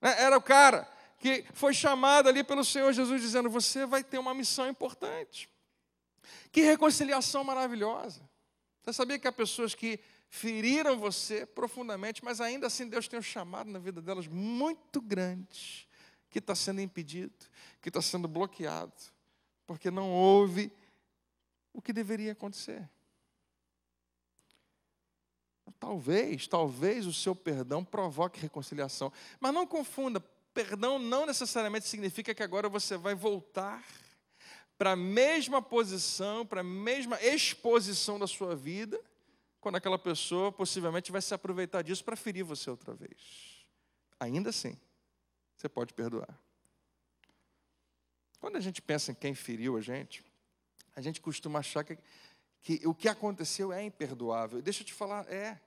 Né? Era o cara que foi chamado ali pelo Senhor Jesus, dizendo: Você vai ter uma missão importante. Que reconciliação maravilhosa. Você sabia que há pessoas que feriram você profundamente, mas ainda assim Deus tem um chamado na vida delas muito grande, que está sendo impedido, que está sendo bloqueado, porque não houve o que deveria acontecer. Talvez, talvez o seu perdão provoque reconciliação, mas não confunda, perdão não necessariamente significa que agora você vai voltar para a mesma posição, para a mesma exposição da sua vida, quando aquela pessoa possivelmente vai se aproveitar disso para ferir você outra vez. Ainda assim, você pode perdoar. Quando a gente pensa em quem feriu a gente, a gente costuma achar que, que o que aconteceu é imperdoável. Deixa eu te falar, é.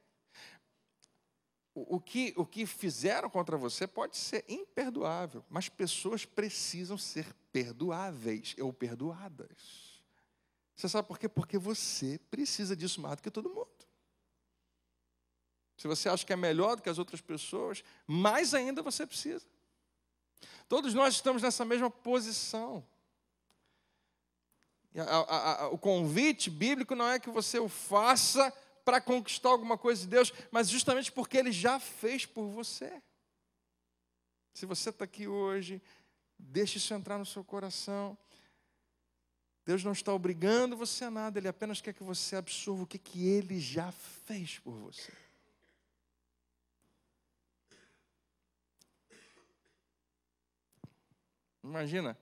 O, o, que, o que fizeram contra você pode ser imperdoável, mas pessoas precisam ser perdoáveis ou perdoadas. Você sabe por quê? Porque você precisa disso mais do que todo mundo se você acha que é melhor do que as outras pessoas, mais ainda você precisa. Todos nós estamos nessa mesma posição. A, a, a, o convite bíblico não é que você o faça para conquistar alguma coisa de Deus, mas justamente porque Ele já fez por você. Se você está aqui hoje, deixe isso entrar no seu coração. Deus não está obrigando você a nada, Ele apenas quer que você absorva o que, que Ele já fez por você. Imagina,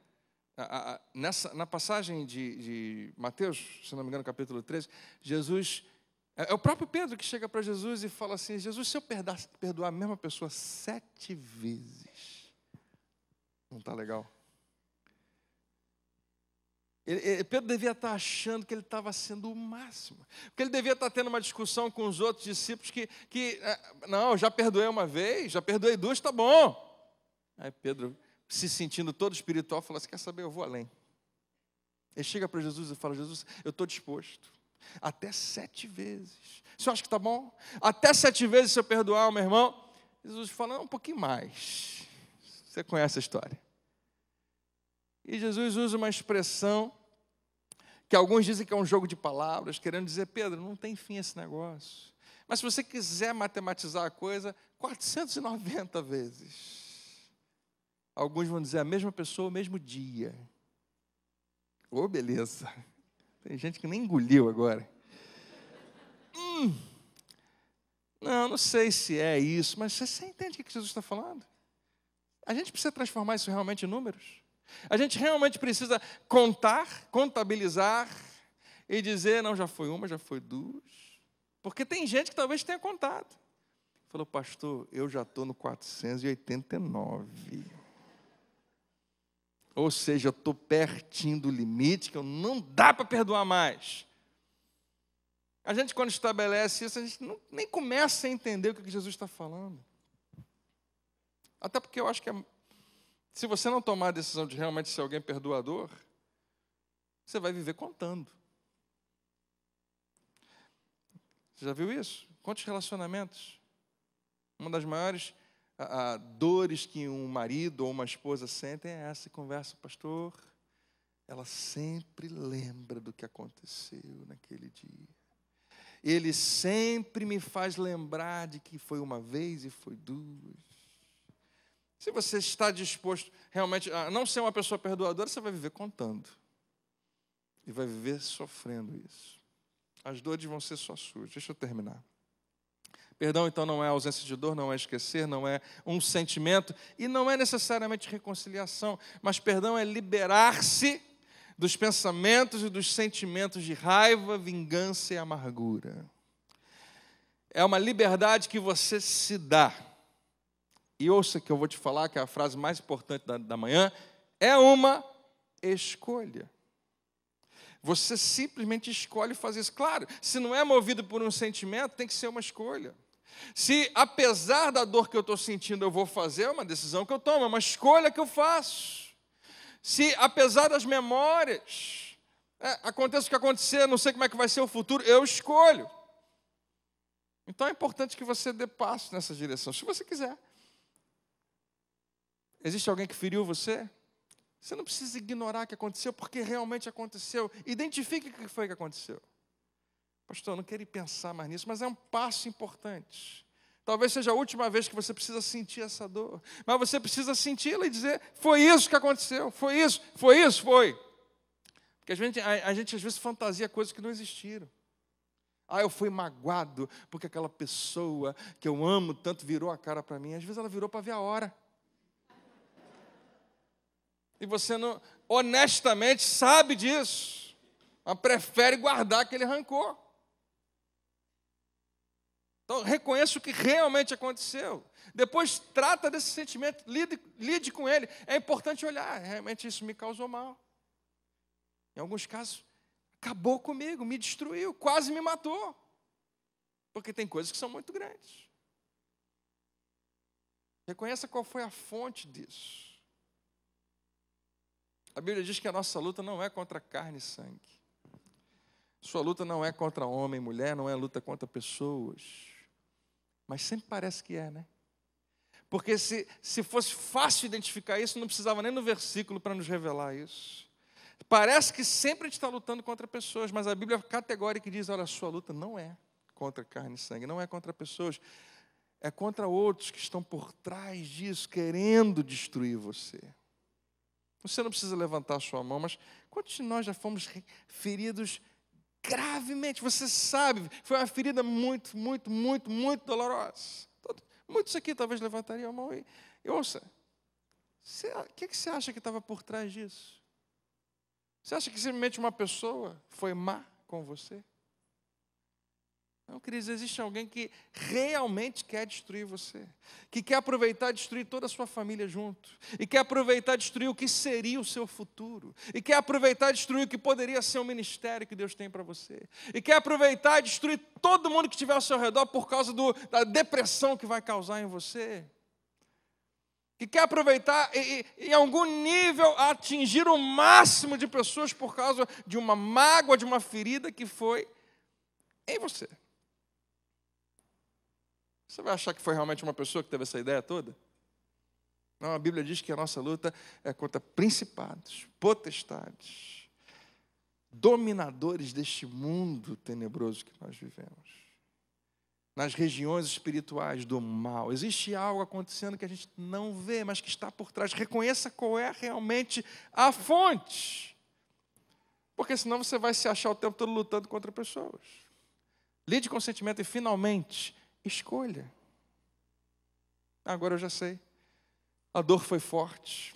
a, a, nessa, na passagem de, de, Mateus, se não me engano, capítulo 13, Jesus. É, é o próprio Pedro que chega para Jesus e fala assim: Jesus, se eu perdoar, perdoar a mesma pessoa sete vezes, não está legal? Pedro devia estar tá achando que ele estava sendo o máximo. Porque ele devia estar tá tendo uma discussão com os outros discípulos que, que é, não, já perdoei uma vez, já perdoei duas, está bom. Aí Pedro, se sentindo todo espiritual, fala assim: quer saber, eu vou além. Ele chega para Jesus e fala: Jesus, eu estou disposto. Até sete vezes. O senhor acha que está bom? Até sete vezes se eu perdoar, meu irmão. Jesus fala: um pouquinho mais. Você conhece a história. E Jesus usa uma expressão que alguns dizem que é um jogo de palavras, querendo dizer: Pedro, não tem fim esse negócio. Mas se você quiser matematizar a coisa, 490 vezes. Alguns vão dizer a mesma pessoa, o mesmo dia. Ô, oh, beleza. Tem gente que nem engoliu agora. Hum, não, não sei se é isso, mas você, você entende o que Jesus está falando? A gente precisa transformar isso realmente em números. A gente realmente precisa contar, contabilizar e dizer: não, já foi uma, já foi duas. Porque tem gente que talvez tenha contado. Falou, pastor, eu já estou no 489. Ou seja, eu estou pertinho do limite que eu não dá para perdoar mais. A gente, quando estabelece isso, a gente não, nem começa a entender o que Jesus está falando. Até porque eu acho que é, se você não tomar a decisão de realmente ser alguém perdoador, você vai viver contando. Você já viu isso? Quantos relacionamentos? Uma das maiores a, a, dores que um marido ou uma esposa sentem é essa. E conversa, pastor, ela sempre lembra do que aconteceu naquele dia. Ele sempre me faz lembrar de que foi uma vez e foi duas. Se você está disposto realmente a não ser uma pessoa perdoadora, você vai viver contando. E vai viver sofrendo isso. As dores vão ser só suas. Deixa eu terminar. Perdão, então, não é ausência de dor, não é esquecer, não é um sentimento e não é necessariamente reconciliação, mas perdão é liberar-se dos pensamentos e dos sentimentos de raiva, vingança e amargura. É uma liberdade que você se dá. E ouça que eu vou te falar que é a frase mais importante da, da manhã é uma escolha. Você simplesmente escolhe fazer isso. Claro, se não é movido por um sentimento, tem que ser uma escolha. Se apesar da dor que eu estou sentindo eu vou fazer, é uma decisão que eu tomo, é uma escolha que eu faço. Se apesar das memórias, é, aconteça o que acontecer, não sei como é que vai ser o futuro, eu escolho. Então é importante que você dê passo nessa direção, se você quiser. Existe alguém que feriu você? Você não precisa ignorar o que aconteceu, porque realmente aconteceu. Identifique o que foi que aconteceu. Pastor, eu não quero pensar mais nisso, mas é um passo importante. Talvez seja a última vez que você precisa sentir essa dor, mas você precisa senti-la e dizer: foi isso que aconteceu, foi isso, foi isso, foi. Porque a gente, a, a gente às vezes fantasia coisas que não existiram. Ah, eu fui magoado porque aquela pessoa que eu amo tanto virou a cara para mim. Às vezes ela virou para ver a hora. E você não, honestamente sabe disso, mas prefere guardar aquele rancor. Então, reconheça o que realmente aconteceu. Depois, trata desse sentimento, lide, lide com ele. É importante olhar, realmente isso me causou mal. Em alguns casos, acabou comigo, me destruiu, quase me matou. Porque tem coisas que são muito grandes. Reconheça qual foi a fonte disso. A Bíblia diz que a nossa luta não é contra carne e sangue. Sua luta não é contra homem e mulher, não é luta contra pessoas. Mas sempre parece que é, né? Porque se, se fosse fácil identificar isso, não precisava nem no versículo para nos revelar isso. Parece que sempre a gente está lutando contra pessoas, mas a Bíblia é categórica e diz: olha, a sua luta não é contra carne e sangue, não é contra pessoas, é contra outros que estão por trás disso, querendo destruir você. Você não precisa levantar a sua mão, mas quantos de nós já fomos feridos gravemente. Você sabe, foi uma ferida muito, muito, muito, muito dolorosa. Muitos aqui talvez levantariam a mão e, e ouça. O que você acha que estava por trás disso? Você acha que simplesmente uma pessoa foi má com você? Não, queridos, existe alguém que realmente quer destruir você, que quer aproveitar e destruir toda a sua família junto, e quer aproveitar e destruir o que seria o seu futuro, e quer aproveitar e destruir o que poderia ser o ministério que Deus tem para você, e quer aproveitar e destruir todo mundo que estiver ao seu redor por causa do, da depressão que vai causar em você, que quer aproveitar e, e, em algum nível atingir o máximo de pessoas por causa de uma mágoa, de uma ferida que foi em você. Você vai achar que foi realmente uma pessoa que teve essa ideia toda? Não, a Bíblia diz que a nossa luta é contra principados, potestades, dominadores deste mundo tenebroso que nós vivemos, nas regiões espirituais do mal. Existe algo acontecendo que a gente não vê, mas que está por trás. Reconheça qual é realmente a fonte, porque senão você vai se achar o tempo todo lutando contra pessoas. Lide com o sentimento e finalmente Escolha. Agora eu já sei. A dor foi forte.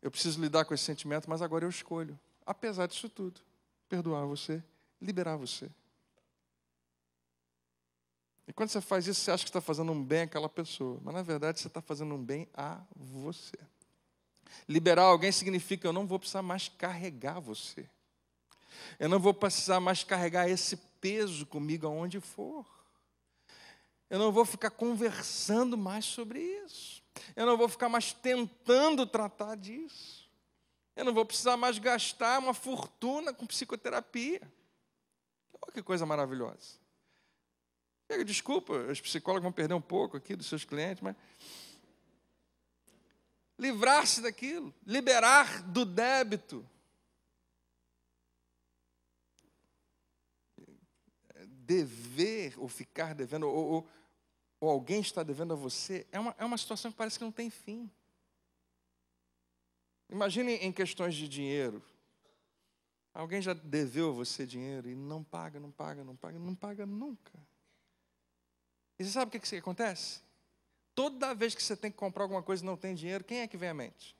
Eu preciso lidar com esse sentimento, mas agora eu escolho, apesar disso tudo, perdoar você, liberar você. E quando você faz isso, você acha que está fazendo um bem àquela pessoa, mas na verdade você está fazendo um bem a você. Liberar alguém significa eu não vou precisar mais carregar você. Eu não vou precisar mais carregar esse peso comigo aonde for. Eu não vou ficar conversando mais sobre isso. Eu não vou ficar mais tentando tratar disso. Eu não vou precisar mais gastar uma fortuna com psicoterapia. Olha que coisa maravilhosa. Desculpa, os psicólogos vão perder um pouco aqui dos seus clientes, mas. Livrar-se daquilo, liberar do débito. Dever ou ficar devendo, ou, ou ou alguém está devendo a você, é uma, é uma situação que parece que não tem fim. Imagine em questões de dinheiro. Alguém já deveu a você dinheiro e não paga, não paga, não paga, não paga nunca. E você sabe o que, que acontece? Toda vez que você tem que comprar alguma coisa e não tem dinheiro, quem é que vem à mente?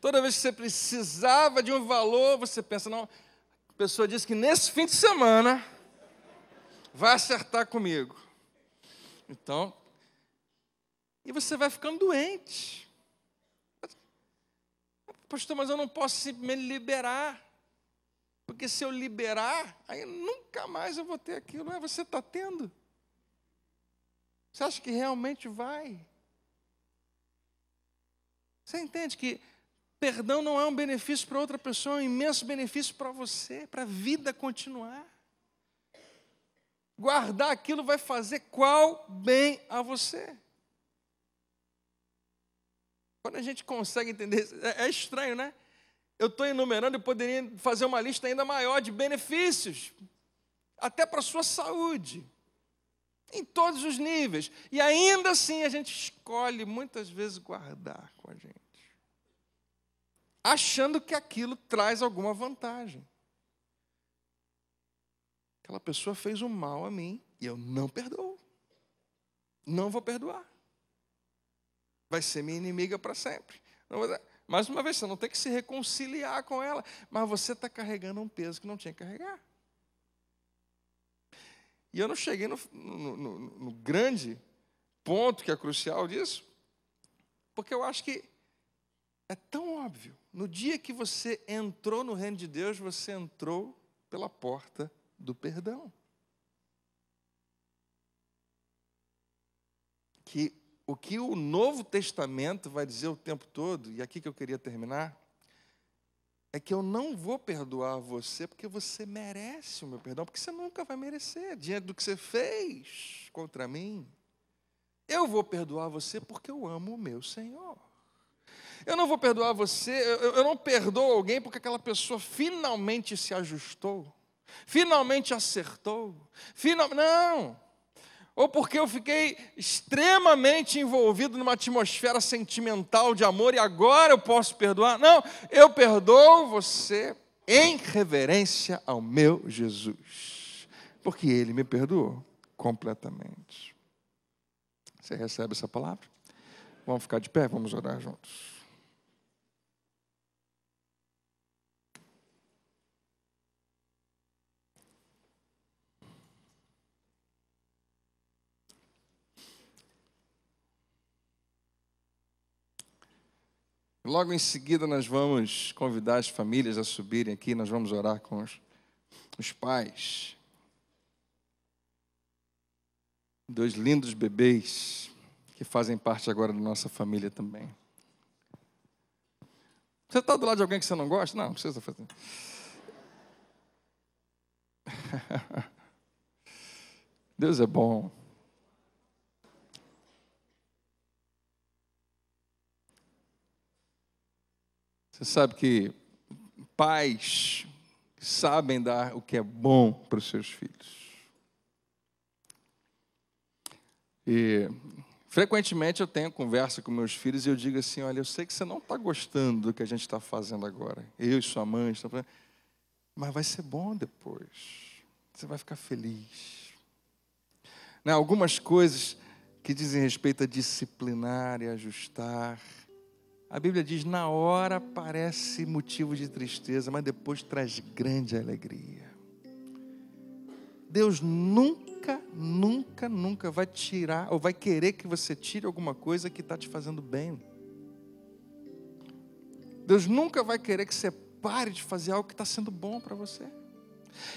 Toda vez que você precisava de um valor, você pensa, não. A pessoa disse que nesse fim de semana vai acertar comigo. Então, e você vai ficando doente. Pastor, mas eu não posso simplesmente liberar. Porque se eu liberar, aí nunca mais eu vou ter aquilo. É, você está tendo. Você acha que realmente vai? Você entende que perdão não é um benefício para outra pessoa, é um imenso benefício para você, para a vida continuar guardar aquilo vai fazer qual bem a você. Quando a gente consegue entender é, é estranho, né? Eu estou enumerando, e poderia fazer uma lista ainda maior de benefícios, até para a sua saúde, em todos os níveis. E ainda assim a gente escolhe muitas vezes guardar com a gente, achando que aquilo traz alguma vantagem. Aquela pessoa fez o um mal a mim e eu não perdoo. Não vou perdoar. Vai ser minha inimiga para sempre. Mais uma vez, você não tem que se reconciliar com ela, mas você está carregando um peso que não tinha que carregar. E eu não cheguei no, no, no, no grande ponto que é crucial disso, porque eu acho que é tão óbvio. No dia que você entrou no reino de Deus, você entrou pela porta do perdão. Que o que o Novo Testamento vai dizer o tempo todo, e aqui que eu queria terminar, é que eu não vou perdoar você porque você merece o meu perdão, porque você nunca vai merecer diante do que você fez contra mim. Eu vou perdoar você porque eu amo o meu Senhor. Eu não vou perdoar você, eu, eu não perdoo alguém porque aquela pessoa finalmente se ajustou finalmente acertou. Final... Não! Ou porque eu fiquei extremamente envolvido numa atmosfera sentimental de amor e agora eu posso perdoar. Não, eu perdoo você em reverência ao meu Jesus, porque ele me perdoou completamente. Você recebe essa palavra? Vamos ficar de pé, vamos orar juntos. Logo em seguida, nós vamos convidar as famílias a subirem aqui, nós vamos orar com os, os pais. Dois lindos bebês que fazem parte agora da nossa família também. Você está do lado de alguém que você não gosta? Não, não precisa fazer. Deus é bom. Você sabe que pais sabem dar o que é bom para os seus filhos. E frequentemente eu tenho conversa com meus filhos e eu digo assim: olha, eu sei que você não está gostando do que a gente está fazendo agora. Eu e sua mãe estão fazendo. Mas vai ser bom depois. Você vai ficar feliz. né algumas coisas que dizem respeito a disciplinar e ajustar a Bíblia diz: na hora parece motivo de tristeza, mas depois traz grande alegria. Deus nunca, nunca, nunca vai tirar ou vai querer que você tire alguma coisa que está te fazendo bem. Deus nunca vai querer que você pare de fazer algo que está sendo bom para você.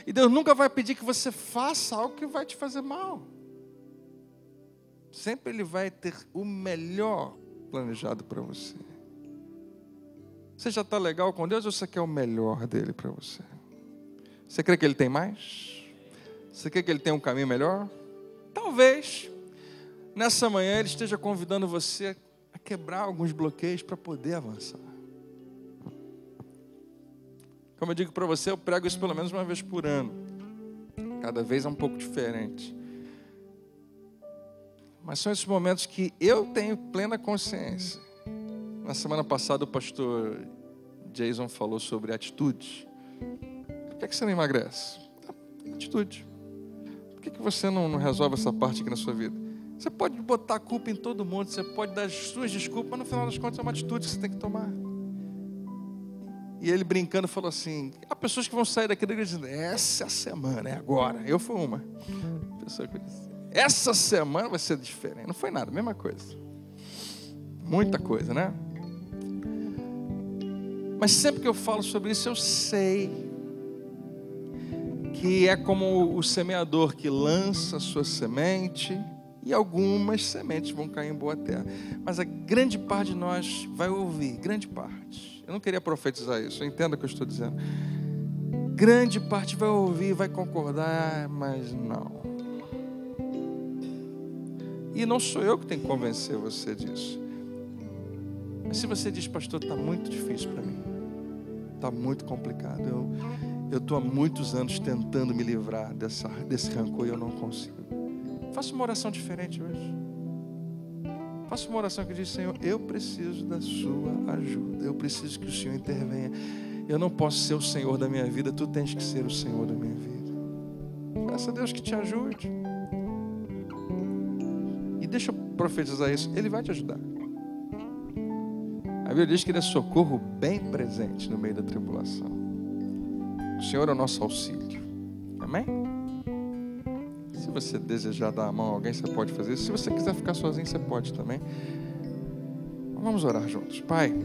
E Deus nunca vai pedir que você faça algo que vai te fazer mal. Sempre Ele vai ter o melhor planejado para você. Você já está legal com Deus ou você quer o melhor dele para você? Você crê que ele tem mais? Você crê que ele tem um caminho melhor? Talvez nessa manhã ele esteja convidando você a quebrar alguns bloqueios para poder avançar. Como eu digo para você, eu prego isso pelo menos uma vez por ano. Cada vez é um pouco diferente. Mas são esses momentos que eu tenho plena consciência na semana passada, o pastor Jason falou sobre atitude. Por que, é que você não emagrece? É, atitude. Por que, é que você não, não resolve essa parte aqui na sua vida? Você pode botar a culpa em todo mundo, você pode dar as suas desculpas, mas no final das contas é uma atitude que você tem que tomar. E ele brincando falou assim: há pessoas que vão sair daqui da igreja dizendo, essa semana é agora. Eu fui uma. Pessoa que disse, essa semana vai ser diferente. Não foi nada, mesma coisa. Muita coisa, né? Mas sempre que eu falo sobre isso, eu sei que é como o semeador que lança a sua semente e algumas sementes vão cair em boa terra. Mas a grande parte de nós vai ouvir, grande parte. Eu não queria profetizar isso, entenda o que eu estou dizendo. Grande parte vai ouvir, vai concordar, mas não. E não sou eu que tenho que convencer você disso. Mas se você diz, pastor, está muito difícil para mim. Está muito complicado. Eu eu estou há muitos anos tentando me livrar dessa, desse rancor e eu não consigo. Faça uma oração diferente hoje. Faça uma oração que diz: Senhor, eu preciso da Sua ajuda. Eu preciso que o Senhor intervenha. Eu não posso ser o Senhor da minha vida. Tu tens que ser o Senhor da minha vida. Peça a Deus que te ajude. E deixa eu profetizar isso. Ele vai te ajudar. Bíblia diz que ele é socorro bem presente no meio da tribulação. O Senhor é o nosso auxílio. Amém? Se você desejar dar a mão a alguém, você pode fazer isso. Se você quiser ficar sozinho, você pode também. Vamos orar juntos. Pai,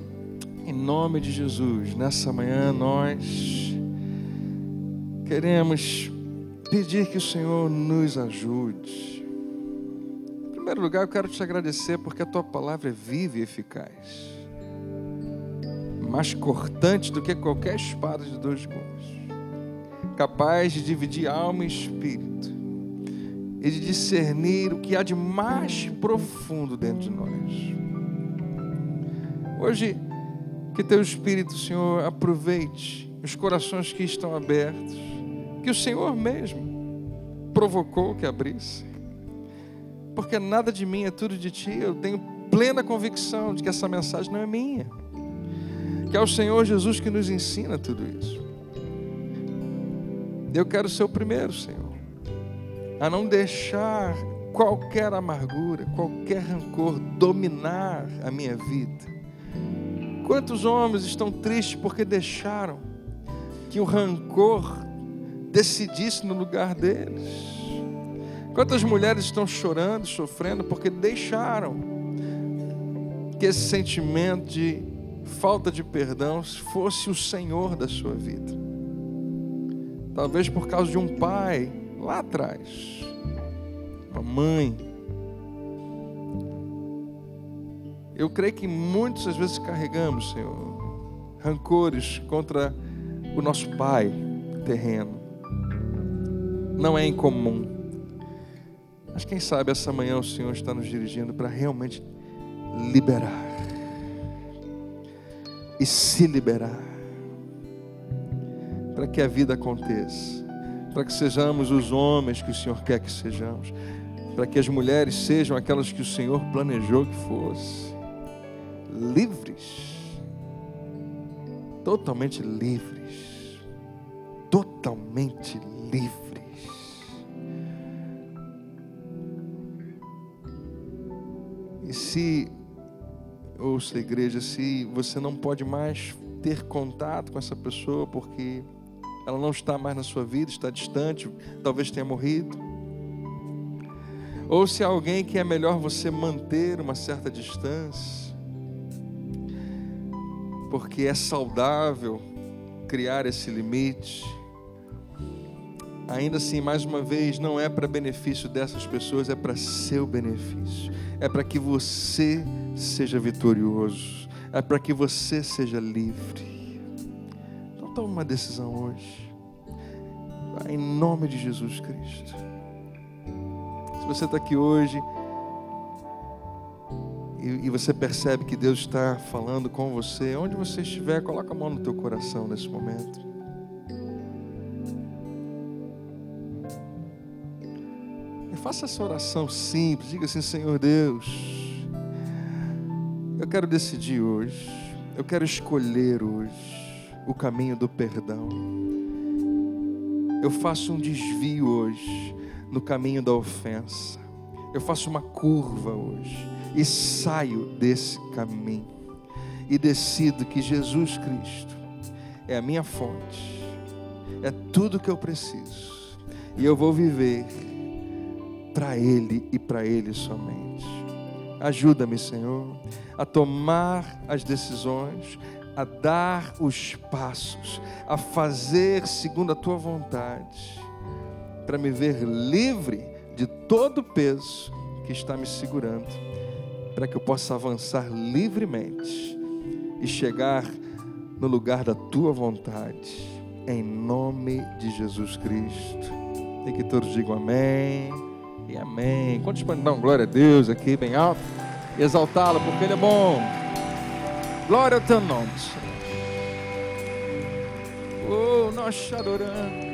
em nome de Jesus, nessa manhã nós queremos pedir que o Senhor nos ajude. Em primeiro lugar, eu quero te agradecer porque a tua palavra é viva e eficaz mais cortante do que qualquer espada de dois gumes, capaz de dividir alma e espírito e de discernir o que há de mais profundo dentro de nós. Hoje, que teu Espírito, Senhor, aproveite os corações que estão abertos, que o Senhor mesmo provocou que abrisse. Porque nada de mim é tudo de ti, eu tenho plena convicção de que essa mensagem não é minha que é o Senhor Jesus que nos ensina tudo isso. Eu quero ser o primeiro, Senhor, a não deixar qualquer amargura, qualquer rancor dominar a minha vida. Quantos homens estão tristes porque deixaram que o rancor decidisse no lugar deles? Quantas mulheres estão chorando, sofrendo porque deixaram que esse sentimento de falta de perdão fosse o Senhor da sua vida. Talvez por causa de um pai lá atrás, uma mãe. Eu creio que muitas vezes carregamos, Senhor, rancores contra o nosso pai terreno. Não é incomum. Mas quem sabe essa manhã o Senhor está nos dirigindo para realmente liberar e se liberar. Para que a vida aconteça, para que sejamos os homens que o Senhor quer que sejamos, para que as mulheres sejam aquelas que o Senhor planejou que fossem, livres, totalmente livres, totalmente livres. E se ouça, igreja, se você não pode mais ter contato com essa pessoa porque ela não está mais na sua vida, está distante, talvez tenha morrido. Ou se há alguém que é melhor você manter uma certa distância, porque é saudável criar esse limite ainda assim, mais uma vez, não é para benefício dessas pessoas, é para seu benefício. É para que você seja vitorioso. É para que você seja livre. Então tome uma decisão hoje. Em nome de Jesus Cristo. Se você está aqui hoje e, você percebe que Deus está falando com você, onde você estiver, coloca a mão no teu coração nesse momento. Faça essa oração simples. Diga assim: Senhor Deus, eu quero decidir hoje, eu quero escolher hoje o caminho do perdão. Eu faço um desvio hoje no caminho da ofensa. Eu faço uma curva hoje e saio desse caminho e decido que Jesus Cristo é a minha fonte, é tudo que eu preciso e eu vou viver para Ele e para Ele somente. Ajuda-me, Senhor, a tomar as decisões, a dar os passos, a fazer segundo a tua vontade, para me ver livre de todo o peso que está me segurando, para que eu possa avançar livremente e chegar no lugar da tua vontade, em nome de Jesus Cristo. E que todos digam amém e amém. Quantos podem dar glória a Deus aqui bem alto? E exaltá-lo, porque Ele é bom. Glória ao teu nome, Senhor. Oh, nós te adoramos.